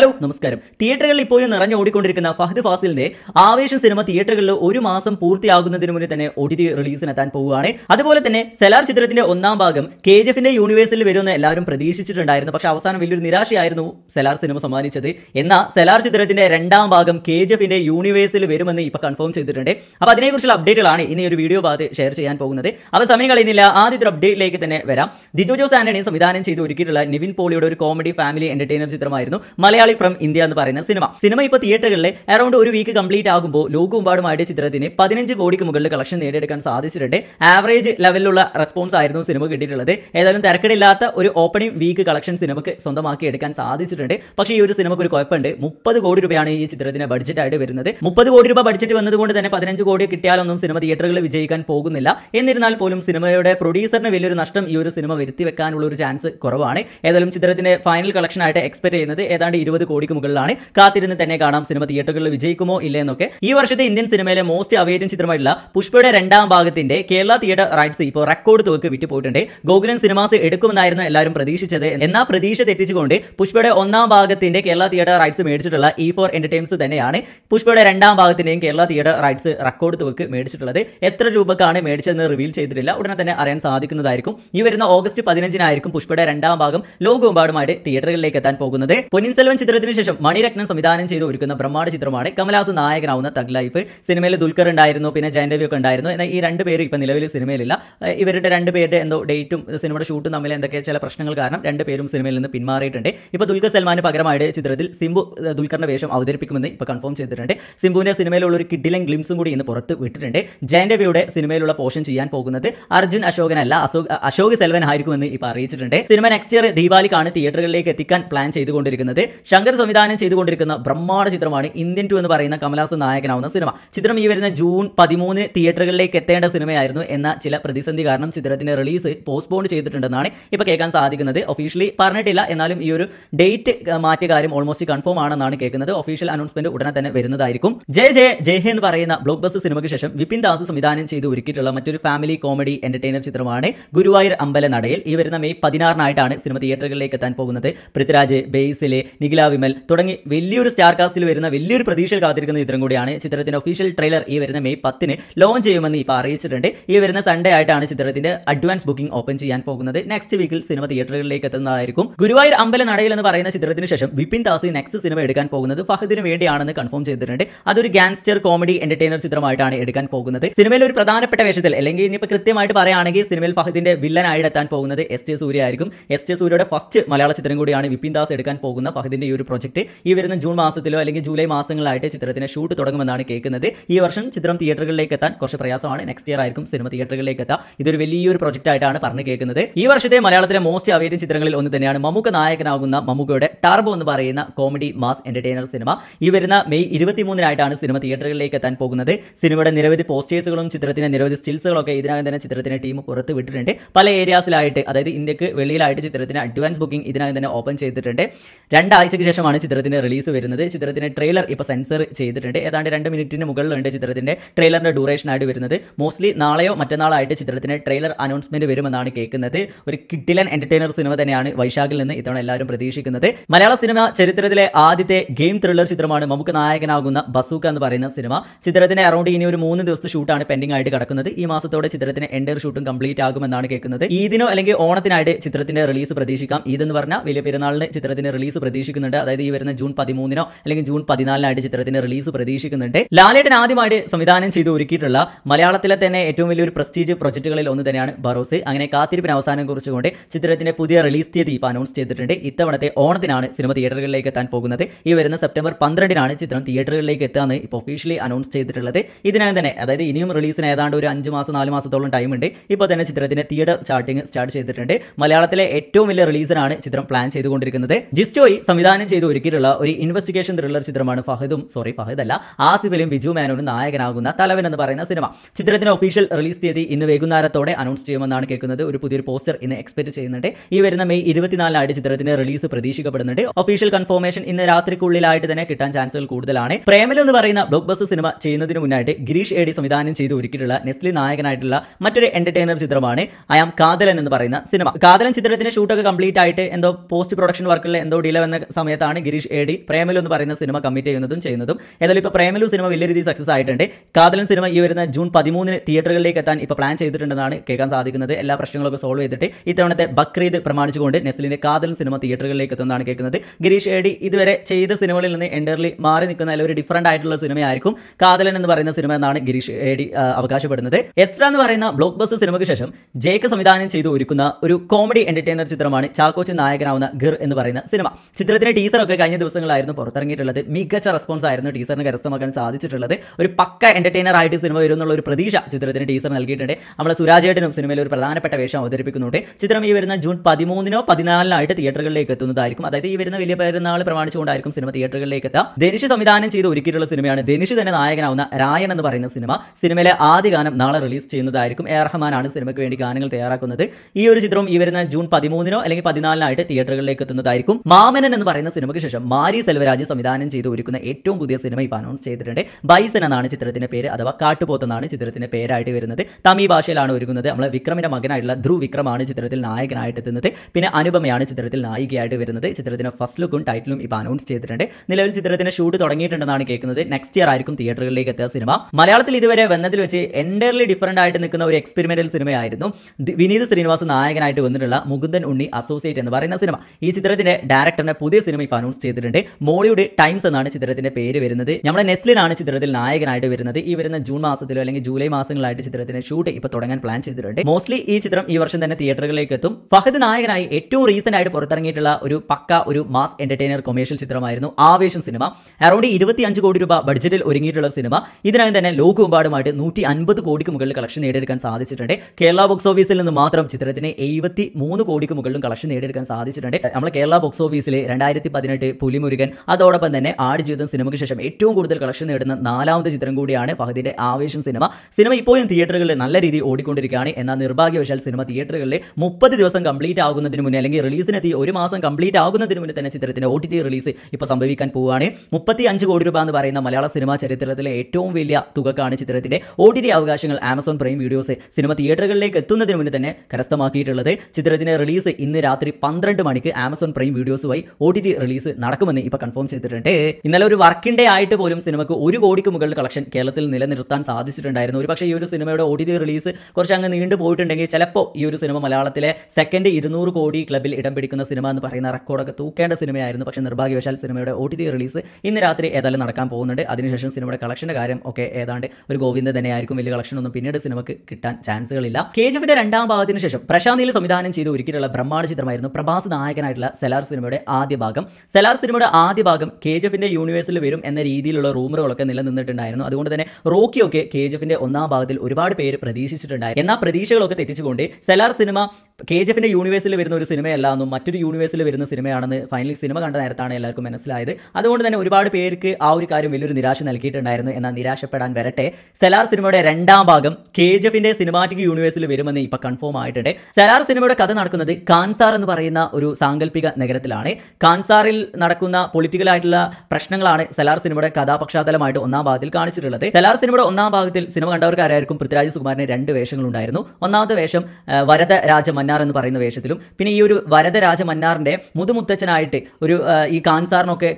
hello നമസ്കാരം തിയേറ്ററുകളിൽ ഇപ്പോഴും നിറഞ്ഞു ഓടിക്കൊണ്ടിരിക്കുന്ന ഫഹദ് ഫാസിലിന്റെ ആവേശ സിനിമ തിയേറ്ററുകളിൽ ഒരു മാസം പൂർത്തിയാകുന്നതിന് മുന്നേ തന്നെ ഒ ടി റിലീസിനെത്താൻ പോവുകയാണ് അതുപോലെ തന്നെ സെലാർ ചിത്രത്തിന്റെ ഒന്നാം ഭാഗം കെ ജി എഫിന്റെ യൂണിവേഴ്സിൽ വരുമെന്ന് എല്ലാവരും പ്രതീക്ഷിച്ചിട്ടുണ്ടായിരുന്നു പക്ഷെ അവസാനം വലിയൊരു നിരാശയായിരുന്നു സെലാർ സിനിമ സമ്മാനിച്ചത് എന്നാൽ സെലാർ ചിത്രത്തിന്റെ രണ്ടാം ഭാഗം കെ ജി എഫിന്റെ യൂണിവേഴ്സിൽ വരുമെന്ന് ഇപ്പോൾ കൺഫേം ചെയ്തിട്ടുണ്ട് അപ്പോൾ അതിനെക്കുറിച്ചുള്ള അപ്ഡേറ്റുകളാണ് ഇനി ഒരു വീഡിയോ ഭാഗത്ത് ഷെയർ ചെയ്യാൻ പോകുന്നത് അപ്പൊ സമയം കളയുന്നില്ല ആദ്യത്തെ അപ്ഡേറ്റിലേക്ക് തന്നെ വരാം ദിജോ ജോസ് ആന്റണി സംവിധാനം ചെയ്ത് ഒരുക്കിയിട്ടുള്ള നിവിൻ പോളിയുടെ ഒരു കോമഡി ഫാമിലി എന്റർടൈനർ ചിത്രമായിരുന്നു മലയാളി മലയാളി ഫ്രം ഇന്ത്യ എന്ന് പറയുന്ന സിനിമ സിനിമ ഇപ്പോൾ തിയേറ്ററുകളിലെ അറൌണ്ട് ഒരു വീക്ക് കംപ്ലീറ്റ് ആകുമ്പോൾ ലോകമെമ്പാടുമായിട്ട് ചിത്രത്തിന് പതിനഞ്ച് കോടിക്ക് മുകളിൽ കളക്ഷൻ നേടിയെടുക്കാൻ സാധിച്ചിട്ടുണ്ട് ആവറേജ് ലെവലിലുള്ള റെസ്പോൺസ് ആയിരുന്നു സിനിമ കിട്ടിയിട്ടുള്ളത് ഏതായാലും തിരക്കടില്ലാത്ത ഒരു ഓപ്പണിംഗ് വീക്ക് കളക്ഷൻ സിനിമയ്ക്ക് സ്വന്തമാക്കി എടുക്കാൻ സാധിച്ചിട്ടുണ്ട് പക്ഷേ ഈ ഒരു സിനിമയ്ക്ക് ഒരു കുഴപ്പമുണ്ട് മുപ്പത് കോടി രൂപയാണ് ഈ ചിത്രത്തിന് ആയിട്ട് വരുന്നത് മുപ്പത് കോടി രൂപ ബഡ്ജറ്റ് വന്നതുകൊണ്ട് തന്നെ പതിനഞ്ച് കോടി കിട്ടിയാലൊന്നും സിനിമ തിയേറ്ററുകൾ വിജയിക്കാൻ പോകുന്നില്ല എന്നിരുന്നാൽ പോലും സിനിമയുടെ പ്രൊഡ്യൂസറിന് വലിയൊരു നഷ്ടം ഈ ഒരു സിനിമ വരുത്തി വെക്കാനുള്ള ഒരു ചാൻസ് കുറവാണ് ഏതായാലും ചിത്രത്തിന്റെ ഫൈനൽ കളക്ഷൻ ആയിട്ട് എക്സ്പെക്ട് ചെയ്യുന്നത് ഏതാണ്ട് ഇരുപത് ഇരുപത് കോടിക്ക് മുകളിലാണ് കാത്തിരുന്ന് തന്നെ കാണാം സിനിമ തിയേറ്ററുകളിൽ വിജയിക്കുമോ ഇല്ലെന്നൊക്കെ ഈ വർഷത്തെ ഇന്ത്യൻ സിനിമയിലെ മോസ്റ്റ് അവേറ്റൻ ചിത്രമായിട്ടുള്ള പുഷ്പയുടെ രണ്ടാം ഭാഗത്തിന്റെ കേരള തിയേറ്റർ റൈറ്റ്സ് ഇപ്പോൾ റെക്കോർഡ് തുകക്ക് വിറ്റുപോയിട്ടുണ്ട് ഗോകുലൻ സിനിമാസ് എടുക്കുമെന്നായിരുന്നു എല്ലാവരും പ്രതീക്ഷിച്ചത് എന്നാൽ പ്രതീക്ഷ തെറ്റിച്ചുകൊണ്ട് പുഷ്പയുടെ ഒന്നാം ഭാഗത്തിന്റെ കേരള തിയേറ്റർ റൈറ്റ്സ് മേടിച്ചിട്ടുള്ള ഇ ഫോർ എന്റർടൈൻസ് തന്നെയാണ് പുഷ്പയുടെ രണ്ടാം ഭാഗത്തിന്റെയും കേരള തിയേറ്റർ റൈറ്റ്സ് റെക്കോർഡ് തുകക്ക് മേടിച്ചിട്ടുള്ളത് എത്ര രൂപക്കാണ് മേടിച്ചതെന്ന് റിവീൽ ചെയ്തിട്ടില്ല ഉടനെ തന്നെ അറിയാൻ സാധിക്കുന്നതായിരിക്കും ഈ വരുന്ന ഓഗസ്റ്റ് പതിനഞ്ചിനായിരിക്കും പുഷ്പയുടെ രണ്ടാം ഭാഗം ലോകമെമ്പാടുമായിട്ട് തിയേറ്ററുകളിലേക്ക് എത്താൻ പോകുന്നത് പൊന്നിൻ സെൽവൻ ചിത്രത്തിന് ശേഷം മണിരത്നം സംവിധാനം ചെയ്ത് ഒരുക്കുന്ന ബ്രഹ്മാണ്ഡ ചിത്രമാണ് കമലഹാസ് നായകനാവുന്ന തഗ് ലൈഫ് സിനിമയിൽ ദുൽഖർ ഉണ്ടായിരുന്നു പിന്നെ ജയന്തവി ഒക്കെ ഉണ്ടായിരുന്നു എന്നാൽ ഈ രണ്ട് പേര് ഇപ്പം നിലവിൽ സിനിമയിലില്ല ഇവരുടെ രണ്ട് പേരുടെ എന്തോ ഡേറ്റും സിനിമയുടെ ഷൂട്ടും തമ്മിൽ എന്തൊക്കെ ചില പ്രശ്നങ്ങൾ കാരണം രണ്ട് പേരും സിനിമയിൽ നിന്ന് പിന്മാറിയിട്ടുണ്ട് ഇപ്പോൾ ദുൽഖർ സൽമാന് പകരമായിട്ട് ചിത്രത്തിൽ സിംബു ദുൽഖറിൻ്റെ വേഷം അവതരിപ്പിക്കുമെന്ന് ഇപ്പോൾ കൺഫേം ചെയ്തിട്ടുണ്ട് സിംബുവിൻ്റെ സിനിമയിലുള്ള ഒരു കിഡിലും ഗ്ലിംസും കൂടി ഇന്ന് പുറത്ത് വിട്ടിട്ടുണ്ട് ജയന്തവിയുടെ സിനിമയിലുള്ള പോഷൻ ചെയ്യാൻ പോകുന്നത് അർജുൻ അശോകനല്ല അശോക് അശോക് സെൽവൻ ആയിരിക്കുമെന്ന് ഇപ്പോൾ അറിയിച്ചിട്ടുണ്ട് സിനിമ നെക്സ്റ്റ് ഇയർ ദീപാവലിക്കാണ് തിയേറ്ററുകളിലേക്ക് എത്തിക്കാൻ പ്ലാൻ ചെയ്തുകൊണ്ടിരിക്കുന്നത് ശങ്കർ സംവിധാനം ചെയ്തുകൊണ്ടിരിക്കുന്ന ബ്രഹ്മാണ്ഡ ചിത്രമാണ് ഇന്ത്യൻ ടു എന്ന് പറയുന്ന കമലഹാസ് നായകനാവുന്ന സിനിമ ചിത്രം ഈ വരുന്ന ജൂൺ പതിമൂന്ന് തിയേറ്ററുകളിലേക്ക് എത്തേണ്ട സിനിമയായിരുന്നു എന്ന ചില പ്രതിസന്ധി കാരണം ചിത്രത്തിന്റെ റിലീസ് പോസ്റ്റ്പോൺ ചെയ്തിട്ടുണ്ടെന്നാണ് ഇപ്പൊ കേൾക്കാൻ സാധിക്കുന്നത് ഒഫീഷ്യലി പറഞ്ഞിട്ടില്ല എന്നാലും ഈ ഒരു ഡേറ്റ് മാറ്റിയ കാര്യം ഓൾമോസ്റ്റ് കൺഫേം ആണെന്നാണ് കേൾക്കുന്നത് ഒഫീഷ്യൽ അനൗൺസ്മെന്റ് ഉടനെ തന്നെ വരുന്നതായിരിക്കും ജയ ജയ ജയ ഹെ എന്ന് പറയുന്ന ബ്ലോക്ക് ബസ് സിനിമയ്ക്ക് ശേഷം വിപിൻ ദാസ് സംവിധാനം ചെയ്ത് ഒരുക്കിയിട്ടുള്ള മറ്റൊരു ഫാമിലി കോമഡി എന്റർടൈനർ ചിത്രമാണ് ഗുരുവായൂർ അമ്പല നടയിൽ ഈ വരുന്ന മെയ് പതിനാറിനായിട്ടാണ് സിനിമ തിയേറ്ററുകളിലേക്ക് എത്താൻ പോകുന്നത് പൃഥ്വിരാജ് ബേസിലെ നിഖില ലീല വിമൽ തുടങ്ങി വലിയൊരു സ്റ്റാർ കാസ്റ്റിൽ വരുന്ന വലിയൊരു പ്രതീക്ഷയിൽ കാത്തിരിക്കുന്ന ചിത്രം കൂടിയാണ് ചിത്രത്തിന്റെ ഒഫീഷ്യൽ ട്രെയിലർ ഈ വരുന്ന മെയ് പത്തിന് ലോഞ്ച് ചെയ്യുമെന്ന് ഇപ്പോൾ അറിയിച്ചിട്ടുണ്ട് ഈ വരുന്ന സൺഡേ ആയിട്ടാണ് ചിത്രത്തിന്റെ അഡ്വാൻസ് ബുക്കിംഗ് ഓപ്പൺ ചെയ്യാൻ പോകുന്നത് നെക്സ്റ്റ് വീക്കിൽ സിനിമ തിയേറ്ററുകളിലേക്ക് എത്തുന്നതായിരിക്കും ഗുരുവായൂർ അമ്പല നടയിൽ എന്ന് പറയുന്ന ചിത്രത്തിന് ശേഷം വിപിൻ ദാസി നെക്സ്റ്റ് സിനിമ എടുക്കാൻ പോകുന്നത് ഫഹദിന് വേണ്ടിയാണെന്ന് കൺഫേം ചെയ്തിട്ടുണ്ട് അതൊരു ഗാങ്സ്റ്റർ കോമഡി എന്റർടൈനർ ചിത്രമായിട്ടാണ് എടുക്കാൻ പോകുന്നത് സിനിമയിൽ ഒരു പ്രധാനപ്പെട്ട വേഷത്തിൽ അല്ലെങ്കിൽ ഇനിയിപ്പോൾ കൃത്യമായിട്ട് പറയുകയാണെങ്കിൽ സിനിമയിൽ ഫഹദിന്റെ വില്ലനായിട്ട് എത്താൻ പോകുന്നത് എസ് ജെ സൂര്യ ആയിരിക്കും എസ് ജെ സൂര്യയുടെ ഫസ്റ്റ് മലയാള ചിത്രം കൂടിയാണ് വിപിൻ ദാസ് എടുക്കാൻ പോകുന്ന ഫഹദിന്റെ ഈ ഒരു പ്രൊജക്ട് ഈ വരുന്ന ജൂൺ മാസത്തിലോ അല്ലെങ്കിൽ ജൂലൈ മാസങ്ങളിലായിട്ട് ചിത്രത്തിന് ഷൂട്ട് തുടങ്ങുമെന്നാണ് കേൾക്കുന്നത് ഈ വർഷം ചിത്രം തിയേറ്ററുകളിലേക്ക് എത്താൻ കുറച്ച് പ്രയാസമാണ് നെക്സ്റ്റ് ഇയർ ആയിരിക്കും സിനിമ തിയേറ്ററുകളിലേക്ക് എത്താം ഇതൊരു വലിയൊരു പ്രൊജക്റ്റ് ആയിട്ടാണ് പറഞ്ഞു കേൾക്കുന്നത് ഈ വർഷത്തെ മലയാളത്തിലെ മോസ്റ്റ് അവേറ്റഡ് ചിത്രങ്ങളിൽ ഒന്ന് തന്നെയാണ് മമ്മൂക്ക നായകനാകുന്ന മമ്മൂക്കയുടെ ടാർബോ എന്ന് പറയുന്ന കോമഡി മാസ് എന്റർടൈനർ സിനിമ ഈ വരുന്ന മെയ് ഇരുപത്തിമൂന്നിനായിട്ടാണ് സിനിമ തിയേറ്ററുകളിലേക്ക് എത്താൻ പോകുന്നത് സിനിമയുടെ നിരവധി പോസ്റ്റേഴ്സുകളും ചിത്രത്തിന്റെ നിരവധി സ്റ്റിൽസുകളൊക്കെ ഇതിനകം തന്നെ ചിത്രത്തിന്റെ ടീം പുറത്ത് വിട്ടിട്ടുണ്ട് പല ഏരിയാസിലായിട്ട് അതായത് ഇന്ത്യക്ക് വെളിയിലായിട്ട് ചിത്രത്തിന് അഡ്വാൻസ് ബുക്കിംഗ് ഇതിനകം തന്നെ ഓപ്പൺ ചെയ്തിട്ടുണ്ട് രണ്ടാഴ്ച ഉച്ചയ്ക്ക് ശേഷമാണ് ചിത്രത്തിന്റെ റിലീസ് വരുന്നത് ചിത്രത്തിന്റെ ട്രെയിലർ ഇപ്പോൾ സെൻസർ ചെയ്തിട്ടുണ്ട് ഏതാണ്ട് രണ്ട് മിനിറ്റിന് മുകളിലുണ്ട് ചിത്രത്തിന്റെ ട്രെയിലറിന്റെ ഡ്യൂറേഷൻ ആയിട്ട് വരുന്നത് മോസ്റ്റ്ലി നാളെയോ മറ്റന്നാളായിട്ട് ചിത്രത്തിന്റെ ട്രെയിലർ അനൗൺസ്മെന്റ് വരുമെന്നാണ് കേൾക്കുന്നത് ഒരു കിട്ടിലൻ എന്റർടൈനർ സിനിമ തന്നെയാണ് വൈശാഖിൽ നിന്ന് ഇത്തവണ എല്ലാവരും പ്രതീക്ഷിക്കുന്നത് മലയാള സിനിമ ചരിത്രത്തിലെ ആദ്യത്തെ ഗെയിം ത്രില്ലർ ചിത്രമാണ് നമുക്ക് നായകനാകുന്ന ബസൂക്ക എന്ന് പറയുന്ന സിനിമ ചിത്രത്തിന്റെ അറൌണ്ട് ഇനി ഒരു മൂന്ന് ദിവസത്തെ ഷൂട്ടാണ് പെൻഡിംഗ് ആയിട്ട് കിടക്കുന്നത് ഈ മാസത്തോടെ ചിത്രത്തിന് എൻഡർ ഷൂട്ടും കംപ്ലീറ്റ് ആകുമെന്നാണ് കേൾക്കുന്നത് ഈദിനോ അല്ലെങ്കിൽ ഓണത്തിനായിട്ട് ചിത്രത്തിന്റെ റിലീസ് പ്രതീക്ഷിക്കാം ഈദ് എന്ന് പറഞ്ഞാൽ വലിയ പെരുന്നാളിന് ചിത്രത്തിന്റെ റിലീസ് പ്രതീക്ഷിക്കുന്നുണ്ട് പ്രതീക്ഷിക്കുന്നുണ്ട് അതായത് ഈ വരുന്ന ജൂൺ പതിമൂന്നിനോ അല്ലെങ്കിൽ ജൂൺ പതിനാലിനായിട്ട് ചിത്രത്തിന്റെ റിലീസ് പ്രതീക്ഷിക്കുന്നുണ്ട് ലാലേട്ടൻ ആദ്യമായിട്ട് സംവിധാനം ചെയ്ത് ഒരുക്കിയിട്ടുള്ള മലയാളത്തിലെ തന്നെ ഏറ്റവും വലിയൊരു പ്രസ്റ്റീജ് പ്രൊജക്ടുകളിൽ ഒന്ന് തന്നെയാണ് ബറോസ് അങ്ങനെ കാത്തിരിപ്പിന് അവസാനം കുറിച്ചുകൊണ്ട് ചിത്രത്തിന്റെ പുതിയ റിലീസ് തീയതി ഇപ്പോൾ അനൗൺസ് ചെയ്തിട്ടുണ്ട് ഇത്തവണത്തെ ഓണത്തിനാണ് സിനിമ തിയേറ്ററുകളിലേക്ക് എത്താൻ പോകുന്നത് ഈ വരുന്ന സെപ്റ്റംബർ പന്ത്രണ്ടിനാണ് ചിത്രം തിയേറ്ററുകളിലേക്ക് എത്താന്ന് ഇപ്പോൾ ഒഫീഷ്യലി അനൗൺസ് ചെയ്തിട്ടുള്ളത് ഇതിനകം തന്നെ അതായത് ഇനിയും റിലീസിന് ഏതാണ്ട് ഒരു അഞ്ച് മാസം നാല് മാസത്തോളം ടൈം ഉണ്ട് ഇപ്പോൾ തന്നെ ചിത്രത്തിന്റെ തിയേറ്റർ ചാർട്ടിംഗ് സ്റ്റാർട്ട് ചെയ്തിട്ടുണ്ട് മലയാളത്തിലെ ഏറ്റവും വലിയ റിലീസിനാണ് ചിത്രം പ്ലാൻ ചെയ്തുകൊണ്ടിരിക്കുന്നത് ജിസ്റ്റോയി സംവിധാനം സംവിധാനം ചെയ്ത് ഒരുക്കിയിട്ടുള്ള ഒരു ഇൻവെസ്റ്റിഗേഷൻ ത്രില്ലർ ചിത്രമാണ് ഫഹദും സോറി ഫഹദ് അല്ല ആസിഫിലും ബിജു മേനോനും നായകനാകുന്ന തലവൻ എന്ന് പറയുന്ന സിനിമ ചിത്രത്തിന്റെ ഒഫീഷ്യൽ റിലീസ് തീയതി ഇന്ന് വൈകുന്നേരത്തോടെ അനൗൺസ് ചെയ്യുമെന്നാണ് കേൾക്കുന്നത് ഒരു പുതിയൊരു പോസ്റ്റർ ഇന്ന് എക്സ്പെക്ട് ചെയ്യുന്നുണ്ട് ഈ വരുന്ന മെയ് ഇരുപത്തിനാലിനായിട്ട് ചിത്രത്തിന്റെ റിലീസ് പ്രതീക്ഷിക്കപ്പെടുന്നുണ്ട് ഒഫീഷ്യൽ കൺഫർമേഷൻ ഇന്ന് രാത്രിക്കുള്ളിലായിട്ട് തന്നെ കിട്ടാൻ ചാൻസുകൾ കൂടുതലാണ് പ്രേമൽ എന്ന് പറയുന്ന ബ്ലോക്ക് ബസ് സിനിമ ചെയ്യുന്നതിന് മുന്നായിട്ട് ഗിരീഷ് എഡി സംവിധാനം ചെയ്ത് ഒരുക്കിയിട്ടുള്ള നെസ്ലി നായകനായിട്ടുള്ള മറ്റൊരു എന്റർടൈനർ ചിത്രമാണ് ഐ ആം കാതലൻ എന്ന് പറയുന്ന സിനിമ കാതലൻ ചിത്രത്തിന്റെ ഷൂട്ടൊക്കെ കംപ്ലീറ്റ് ആയിട്ട് എന്തോ പോസ്റ്റ് പ്രൊഡക്ഷൻ വർക്കിൽ എന്തോ ഡീലവെന്ന സമയം സമയത്താണ് ഗിരീഷ് എ ഡി പ്രേമലു എന്ന് പറയുന്ന സിനിമ കമ്മിറ്റ് ചെയ്യുന്നതും ചെയ്യുന്നതും ഏതായാലും ഇപ്പോൾ പ്രേമലു സിനിമ വലിയ രീതിയിൽ സക്സസ് ആയിട്ടുണ്ട് കാതലൻ സിനിമ ഈ വരുന്ന ജൂൺ പതിമൂന്നിന് തിയേറ്ററുകളിലേക്ക് എത്താൻ ഇപ്പോൾ പ്ലാൻ ചെയ്തിട്ടുണ്ടെന്നാണ് കേൾക്കാൻ സാധിക്കുന്നത് എല്ലാ പ്രശ്നങ്ങളൊക്കെ സോൾവ് ചെയ്തിട്ട് ഇത്തവണത്തെ ബക്രീദ് പ്രമാണിച്ചുകൊണ്ട് നെസ്ലിൻ്റെ കാതലൻ സിനിമ തിയേറ്ററുകളിലേക്ക് എത്തുന്നതാണ് കേൾക്കുന്നത് ഗിരീഷ് എ ഡി ഇതുവരെ ചെയ്ത സിനിമകളിൽ നിന്ന് എൻ്റർലി മാറി നിൽക്കുന്ന അല്ലെങ്കിൽ ഒരു ഡിഫറൻ്റ് ആയിട്ടുള്ള സിനിമയായിരിക്കും കാതലൻ എന്ന് പറയുന്ന സിനിമ എന്നാണ് ഗിരീഷ് എ ഡി അവകാശപ്പെടുന്നത് എസ്ര എന്ന് പറയുന്ന ബ്ലോക്ക് ബസ് സിനിമയ്ക്ക് ശേഷം ജേക്ക് സംവിധാനം ചെയ്തു ഒരുക്കുന്ന ഒരു കോമഡി എന്റർടൈനർ ചിത്രമാണ് ചാക്കോച്ച് നായകനാവുന്ന ഗിർ എന്ന് പറയുന്ന സിനിമ ചിത്രത്തിന് ടീസറൊക്കെ കഴിഞ്ഞ ദിവസങ്ങളായിരുന്നു പുറത്തിറങ്ങിയിട്ടുള്ളത് മികച്ച റെസ്പോൺസ് ആയിരുന്നു ടീസറിന് കരസ്ഥമാക്കാൻ സാധിച്ചിട്ടുള്ളത് ഒരു പക്ക എൻ്റർടൈനർ ആയിട്ട് സിനിമ വരും എന്നുള്ള ഒരു പ്രതീക്ഷ ചിത്രത്തിന് ടീസർ നൽകിയിട്ടുണ്ട് നമ്മളെ സുരാജേട്ടനും സിനിമയിൽ ഒരു പ്രധാനപ്പെട്ട വേഷം അവതരിപ്പിക്കുന്നുണ്ട് ചിത്രം ഈ വരുന്ന ജൂൺ പതിമൂന്നിനോ പതിനാലിനായിട്ട് തിയേറ്ററുകളിലേക്ക് എത്തുന്നതായിരിക്കും അതായത് ഈ വരുന്ന വലിയ പെരുന്നാൾ പ്രമാണിച്ചുകൊണ്ടായിരിക്കും സിനിമ തിയേറ്ററുകളിലേക്ക് എത്താം ധനിഷ് സംവിധാനം ചെയ്ത് ഒരുക്കിയിട്ടുള്ള സിനിമയാണ് ധനിഷ് തന്നെ നായകനാവുന്ന രായൻ എന്ന് പറയുന്ന സിനിമ സിനിമയിലെ ആദ്യ ഗാനം നാളെ റിലീസ് ചെയ്യുന്നതായിരിക്കും എ റഹ്മാനാണ് സിനിമയ്ക്ക് വേണ്ടി ഗാനങ്ങൾ തയ്യാറാക്കുന്നത് ഈ ഒരു ചിത്രം ഈ വരുന്ന ജൂൺ പതിമൂന്നിനോ അല്ലെങ്കിൽ പതിനാലിനായിട്ട് തിയേറ്ററുകളിലേക്ക് എത്തുന്നതായിരിക്കും മാമനൻ എന്ന് പറയുന്ന എന്ന സിനിമയ്ക്ക് ശേഷം മാരി സെൽവരാജ് സംവിധാനം ചെയ്ത് ഒരുക്കുന്ന ഏറ്റവും പുതിയ സിനിമ ഇപ്പോൾ അനൗൺസ് ചെയ്തിട്ടുണ്ട് ബൈസൻ എന്നാണ് ചിത്രത്തിന്റെ പേര് അഥവാ കാട്ടുപോത്ത് എന്നാണ് ചിത്രത്തിന്റെ പേരായിട്ട് വരുന്നത് തമിഴ് ഭാഷയിലാണ് ഒരുങ്ങുന്നത് നമ്മൾ വിക്രമിൻ്റെ മകനായിട്ടുള്ള ധ്രുവ് വിക്രമാണ് ചിത്രത്തിൽ നായകനായിട്ട് എത്തുന്നത് പിന്നെ അനുപമയാണ് ചിത്രത്തിൽ നായികയായിട്ട് വരുന്നത് ചിത്രത്തിൻ്റെ ഫസ്റ്റ് ലുക്കും ടൈറ്റിലും ഇപ്പോൾ അനൗൺസ് ചെയ്തിട്ടുണ്ട് നിലവിൽ ചിത്രത്തിൻ്റെ ഷൂട്ട് തുടങ്ങിയിട്ടുണ്ടെന്നാണ് കേൾക്കുന്നത് നെക്സ്റ്റ് ഇയർ ആയിരിക്കും തിയേറ്ററുകളിലേക്ക് എത്തിയ സിനിമ മലയാളത്തിൽ ഇതുവരെ വന്നതിൽ വെച്ച് എൻ്റയർലി ഡിഫറൻ്റ് ആയിട്ട് നിൽക്കുന്ന ഒരു എക്സ്പെരിമെൻ്റൽ സിനിമയായിരുന്നു വിനീത് ശ്രീനിവാസ് നായകനായിട്ട് വന്നിട്ടുള്ള മുകുന്ദൻ ഉണ്ണി അസോസിയേറ്റ് എന്ന് പറയുന്ന സിനിമ ഈ ചിത്രത്തിന്റെ ഡയറക്ടറിന്റെ പുതിയ സിനിമ ആദ്യം ഇപ്പം അനൗൺസ് ചെയ്തിട്ടുണ്ട് മോളിയുടെ ടൈംസ് എന്നാണ് ചിത്രത്തിന്റെ പേര് വരുന്നത് നമ്മുടെ നെസ്ലിനാണ് ചിത്രത്തിൽ നായകനായിട്ട് വരുന്നത് ഈ വരുന്ന ജൂൺ മാസത്തിലോ അല്ലെങ്കിൽ ജൂലൈ മാസങ്ങളായിട്ട് ചിത്രത്തിന്റെ ഷൂട്ട് ഇപ്പൊ തുടങ്ങാൻ പ്ലാൻ ചെയ്തിട്ടുണ്ട് മോസ്റ്റ്ലി ഈ ചിത്രം ഈ വർഷം തന്നെ തിയേറ്ററുകളിലേക്ക് എത്തും ഫഹദ് നായകനായി ഏറ്റവും റീസെന്റ് ആയിട്ട് പുറത്തിറങ്ങിയിട്ടുള്ള ഒരു പക്ക ഒരു മാസ് എന്റർടൈനർ കൊമേഴ്ഷ്യൽ ചിത്രമായിരുന്നു ആവേശം സിനിമ അറൌണ്ട് ഇരുപത്തി അഞ്ച് കോടി രൂപ ബഡ്ജറ്റിൽ ഒരുങ്ങിയിട്ടുള്ള സിനിമ ഇതിനകം തന്നെ ലോകമെമ്പാടുമായിട്ട് നൂറ്റി അൻപത് കോടിക്ക് മുകളിൽ കളക്ഷൻ നേടിയെടുക്കാൻ സാധിച്ചിട്ടുണ്ട് കേരള ബോക്സ് ഓഫീസിൽ നിന്ന് മാത്രം ചിത്രത്തിന് എഴുപത്തി മൂന്ന് കോടിക്ക് മുകളിലും കളക്ഷൻ നേടിയെടുക്കാൻ സാധിച്ചിട്ടുണ്ട് നമ്മൾ കേരള ബോക്സ് ഓഫീസിൽ രണ്ടായിരത്തി രണ്ടായിരത്തി പതിനെട്ട് പുലിമുരുകൻ അതോടൊപ്പം തന്നെ ആടുജീവിതം സിനിമയ്ക്ക് ശേഷം ഏറ്റവും കൂടുതൽ കളക്ഷൻ നേടുന്ന നാലാമത്തെ ചിത്രം കൂടിയാണ് ഫഹദിന്റെ ആവേശം സിനിമ സിനിമ ഇപ്പോഴും തിയേറ്ററുകളിൽ നല്ല രീതിയിൽ ഓടിക്കൊണ്ടിരിക്കുകയാണ് എന്നാൽ നിർഭാഗ്യവശാൽ സിനിമ തിയേറ്ററുകളിൽ മുപ്പത് ദിവസം കംപ്ലീറ്റ് ആകുന്നതിന് മുന്നേ അല്ലെങ്കിൽ റിലീസിനെത്തി ഒരു മാസം കംപ്ലീറ്റ് ആകുന്നതിന് മുന്നേ തന്നെ ചിത്രത്തിന്റെ ഒ ടി റിലീസ് ഇപ്പോൾ സംഭവിക്കാൻ പോവുകയാണ് മുപ്പത്തി അഞ്ച് കോടി രൂപ എന്ന് പറയുന്ന മലയാള സിനിമാ ചരിത്രത്തിലെ ഏറ്റവും വലിയ തുകക്കാണ് ചിത്രത്തിന്റെ ഒ അവകാശങ്ങൾ ആമസോൺ പ്രൈം വീഡിയോസ് സിനിമ തിയേറ്ററുകളിലേക്ക് എത്തുന്നതിന് മുന്നേ തന്നെ കരസ്ഥമാക്കിയിട്ടുള്ളത് ചിത്രത്തിന്റെ റിലീസ് ഇന്ന് രാത്രി പന്ത്രണ്ട് മണിക്ക് ആമസോൺ പ്രൈം വീഡിയോസുമായി ഒ ടി റിലീസ് നടക്കുമെന്ന് ഇപ്പോൾ കൺഫേം ചെയ്തിട്ടുണ്ട് ഇന്നലെ ഒരു വർക്കിംഗ് ഡേ ആയിട്ട് പോലും സിനിമക്ക് ഒരു കോടിക്ക് മുകളിൽ കളക്ഷൻ കേരളത്തിൽ നിലനിർത്താൻ സാധിച്ചിട്ടുണ്ടായിരുന്നു പക്ഷേ ഈ ഒരു സിനിമയുടെ ഒ ടി ടി റിലീസ് കുറച്ച് അങ്ങ് നീണ്ടു പോയിട്ടുണ്ടെങ്കിൽ ചിലപ്പോൾ ഈ ഒരു സിനിമ മലയാളത്തിലെ സെക്കൻഡ് ഇരുന്നൂറ് കോടി ക്ലബിൽ ഇടം പിടിക്കുന്ന സിനിമ എന്ന് പറയുന്ന റെക്കോർഡൊക്കെ തൂക്കേണ്ട സിനിമയായിരുന്നു പക്ഷേ നിർഭാഗ്യവശാൽ സിനിമയുടെ ഒ ടി ടി റിലീസ് ഇന്ന് രാത്രി ഏതായാലും നടക്കാൻ പോകുന്നുണ്ട് അതിനുശേഷം സിനിമയുടെ കളക്ഷൻ്റെ കാര്യം ഒക്കെ ഏതാണ്ട് ഒരു തന്നെ തന്നെയായിരിക്കും വലിയ ഒന്നും പിന്നീട് സിനിമക്ക് കിട്ടാൻ ചാൻസുകളില്ല കെ ജി രണ്ടാം ഭാഗത്തിന് ശേഷം പ്രശാന്തിയിൽ സംവിധാനം ചെയ്ത് ഒരിക്കലുള്ള ബ്രഹ്മാണ്ഡ ചിത്രമായിരുന്നു പ്രഭാസ് നായകനായിട്ടുള്ള സെലാർ സിനിമയുടെ ആദ്യ ഭാഗം ഭാഗം സെലാർ സിനിമയുടെ ആദ്യ ഭാഗം കെ ജി യൂണിവേഴ്സിൽ വരും എന്ന രീതിയിലുള്ള റൂമറുകളൊക്കെ നിലനിന്നിട്ടുണ്ടായിരുന്നു അതുകൊണ്ട് തന്നെ റോക്കിയൊക്കെ കെ ജി ഒന്നാം ഭാഗത്തിൽ ഒരുപാട് പേര് പ്രതീക്ഷിച്ചിട്ടുണ്ടായിരുന്നു എന്നാൽ പ്രതീക്ഷകളൊക്കെ തെറ്റിച്ചുകൊണ്ട് സെലാർ സിനിമ കെ ജി യൂണിവേഴ്സിൽ വരുന്ന ഒരു സിനിമയല്ല എന്നും മറ്റൊരു യൂണിവേഴ്സിൽ വരുന്ന സിനിമയാണെന്ന് ഫൈനലി സിനിമ കണ്ട നേരത്താണ് എല്ലാവർക്കും മനസ്സിലായത് അതുകൊണ്ട് തന്നെ ഒരുപാട് പേർക്ക് ആ ഒരു കാര്യം വലിയൊരു നിരാശ നൽകിയിട്ടുണ്ടായിരുന്നു എന്നാൽ നിരാശപ്പെടാൻ വരട്ടെ സെലാർ സിനിമയുടെ രണ്ടാം ഭാഗം കെ ജി സിനിമാറ്റിക് യൂണിവേഴ്സിൽ വരുമെന്ന് ഇപ്പോൾ കൺഫേം ആയിട്ടുണ്ട് സെലാർ സിനിമയുടെ കഥ നടക്കുന്നത് കാൻസാർ എന്ന് പറയുന്ന ഒരു സാങ്കല്പിക നഗരത്തിലാണ് കാൻസർ ഖത്താറിൽ നടക്കുന്ന പൊളിറ്റിക്കൽ ആയിട്ടുള്ള പ്രശ്നങ്ങളാണ് സലാർ സിനിമയുടെ കഥാപക്ഷാതലമായിട്ട് ഒന്നാം ഭാഗത്തിൽ കാണിച്ചിട്ടുള്ളത് സലാർ സിനിമയുടെ ഒന്നാം ഭാഗത്തിൽ സിനിമ കണ്ടവർക്കാരായിരിക്കും പൃഥ്വിരാജ് സുകുമാരനെ രണ്ട് വേഷങ്ങളുണ്ടായിരുന്നു ഒന്നാമത്തെ വേഷം വരദ രാജ മന്നാർ എന്ന് പറയുന്ന വേഷത്തിലും പിന്നെ ഈ ഒരു വരദ രാജ മുതുമുത്തച്ഛനായിട്ട് ഒരു ഈ കാൻസാറിനൊക്കെ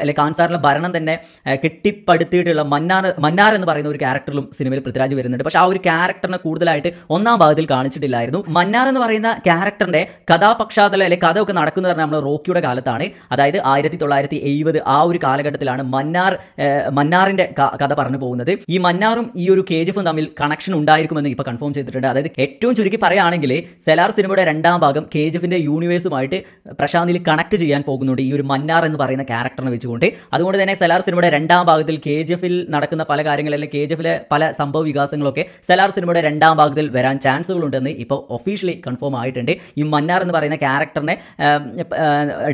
അല്ലെ കാൻസാറിന്റെ ഭരണം തന്നെ കെട്ടിപ്പടുത്തിയിട്ടുള്ള മന്നാർ മന്നാർ എന്ന് പറയുന്ന ഒരു ക്യാരക്ടറിലും സിനിമയിൽ പൃഥ്വിരാജ് വരുന്നുണ്ട് പക്ഷെ ആ ഒരു ക്യാരക്ടറിനെ കൂടുതലായിട്ട് ഒന്നാം ഭാഗത്തിൽ കാണിച്ചിട്ടില്ലായിരുന്നു മന്നാർ എന്ന് പറയുന്ന ക്യാരക്ടറിന്റെ കഥാപക്ഷാതല അല്ലെ കഥ ഒക്കെ നടക്കുന്നത് നമ്മൾ റോക്കിയുടെ കാലത്താണ് കാലഘട്ടത്തിലാണ് അതായത് ആയിരത്തി തൊള്ളായിരത്തി എഴുപത് ആ ഒരു കാലഘട്ടത്തിലാണ് മന്നാർ മന്നാറിന്റെ കഥ പറഞ്ഞു പോകുന്നത് ഈ മന്നാറും ഈ ഒരു കെ തമ്മിൽ കണക്ഷൻ ഉണ്ടായിരിക്കുമെന്ന് ഇപ്പോൾ കൺഫേം ചെയ്തിട്ടുണ്ട് അതായത് ഏറ്റവും ചുരുക്കി പറയുകയാണെങ്കിൽ സെലാർ സിനിമയുടെ രണ്ടാം ഭാഗം കെ ജി യൂണിവേഴ്സുമായിട്ട് പ്രശാന്തിൽ കണക്ട് ചെയ്യാൻ പോകുന്നുണ്ട് ഈ ഒരു മന്നാർ എന്ന് പറയുന്ന ക്യാരക്ടറിനെ വെച്ചുകൊണ്ട് അതുകൊണ്ട് തന്നെ സെലാർ സിനിമയുടെ രണ്ടാം ഭാഗത്തിൽ കെ നടക്കുന്ന പല കാര്യങ്ങളും അല്ലെങ്കിൽ കെ പല സംഭവ വികാസങ്ങളൊക്കെ സെലാർ സിനിമയുടെ രണ്ടാം ഭാഗത്തിൽ വരാൻ ഉണ്ടെന്ന് ഇപ്പോൾ ഒഫീഷ്യലി കൺഫേം ആയിട്ടുണ്ട് ഈ മന്നാർ എന്ന് പറയുന്ന ക്യാരക്ടറിനെ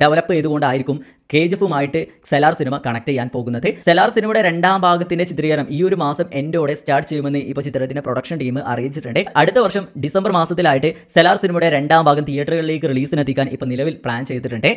ഡെവലപ്പ് ടൈപ്പ് ചെയ്തുകൊണ്ടായിരിക്കും കെ ജി എഫുമായിട്ട് സെലാർ സിനിമ കണക്ട് ചെയ്യാൻ പോകുന്നത് സെലാർ സിനിമയുടെ രണ്ടാം ഭാഗത്തിന്റെ ചിത്രീകരണം ഈ ഒരു മാസം എൻഡോടെ സ്റ്റാർട്ട് ചെയ്യുമെന്ന് ഇപ്പോൾ ചിത്രത്തിന്റെ പ്രൊഡക്ഷൻ ടീം അറിയിച്ചിട്ടുണ്ട് അടുത്ത വർഷം ഡിസംബർ മാസത്തിലായിട്ട് സെലാർ സിനിമയുടെ രണ്ടാം ഭാഗം തിയേറ്ററുകളിലേക്ക് റിലീസിനെത്തിക്കാൻ ഇപ്പോൾ നിലവിൽ പ്ലാൻ ചെയ്തിട്ടുണ്ട്